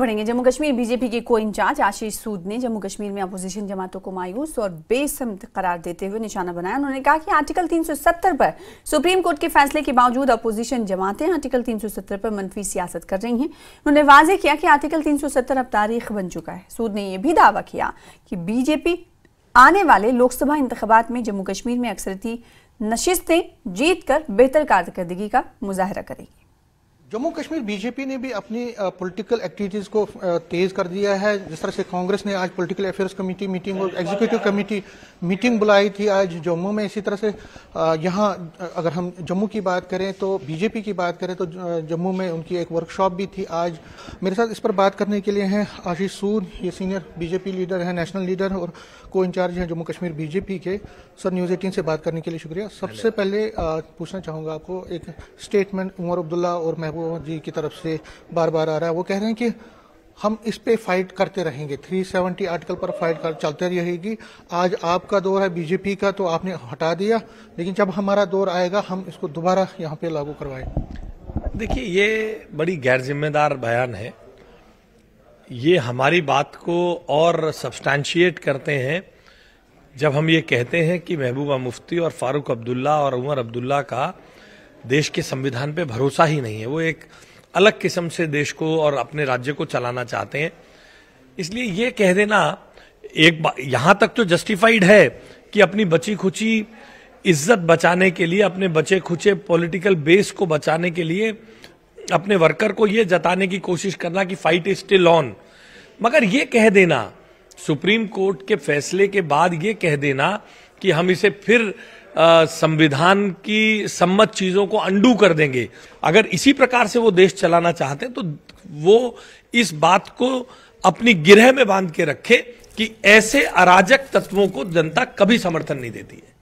बढ़ेंगे जम्मू कश्मीर बीजेपी के को इंचार्ज आशीष सूद ने जम्मू कश्मीर में अपोजिशन जमातों को मायूस और बेसमत करार देते हुए निशाना बनाया उन्होंने कहा कि आर्टिकल 370 पर सुप्रीम कोर्ट के फैसले के बावजूद अपोजिशन जमातें आर्टिकल 370 पर मनफी सियासत कर रही हैं उन्होंने वाजे किया कि आर्टिकल तीन अब तारीख बन चुका है सूद ने यह भी दावा किया कि बीजेपी आने वाले लोकसभा इंतबात में जम्मू कश्मीर में अक्सरती नशिस्तें जीत कर बेहतर कारदगी का मुजाहरा करेगी जम्मू कश्मीर बीजेपी ने भी अपनी पॉलिटिकल एक्टिविटीज को तेज कर दिया है जिस तरह से कांग्रेस ने आज पॉलिटिकल अफेयर्स कमेटी मीटिंग और एग्जीक्यूटिव कमेटी मीटिंग बुलाई थी आज जम्मू में इसी तरह से यहाँ अगर हम जम्मू की बात करें तो बीजेपी की बात करें तो जम्मू में उनकी एक वर्कशॉप भी थी आज मेरे साथ इस पर बात करने के लिए हैं आशीष सूद ये सीनियर बीजेपी लीडर हैं नेशनल लीडर और को इंचार्ज हैं जम्मू कश्मीर बीजेपी के सर न्यूज़ एटीन से बात करने के लिए शुक्रिया सबसे पहले पूछना चाहूंगा आपको एक स्टेटमेंट उमर अब्दुल्ला और महबूब वो जी की तरफ से बार बार आ रहा है वो कह रहे हैं कि हम इस पे फाइट करते रहेंगे 370 आर्टिकल पर फाइट कर चलते रहेगी आज आपका दौर है बीजेपी का तो आपने हटा दिया लेकिन जब हमारा दौर आएगा हम इसको दोबारा यहाँ पे लागू करवाएंगे देखिए ये बड़ी गैर जिम्मेदार बयान है ये हमारी बात को और सब्सटैंशिएट करते हैं जब हम ये कहते हैं कि महबूबा मुफ्ती और फारूक अब्दुल्ला और उमर अब्दुल्ला का देश के संविधान पे भरोसा ही नहीं है वो एक अलग किस्म से देश को और अपने राज्य को चलाना चाहते हैं इसलिए ये कह देना एक यहां तक तो जस्टिफाइड है कि अपनी बची खुची इज्जत बचाने के लिए अपने बचे खुचे पॉलिटिकल बेस को बचाने के लिए अपने वर्कर को यह जताने की कोशिश करना कि फाइट इज स्टिल ऑन मगर यह कह देना सुप्रीम कोर्ट के फैसले के बाद यह कह देना कि हम इसे फिर संविधान की सम्मत चीजों को अंडू कर देंगे अगर इसी प्रकार से वो देश चलाना चाहते हैं तो वो इस बात को अपनी गिरह में बांध के रखे कि ऐसे अराजक तत्वों को जनता कभी समर्थन नहीं देती है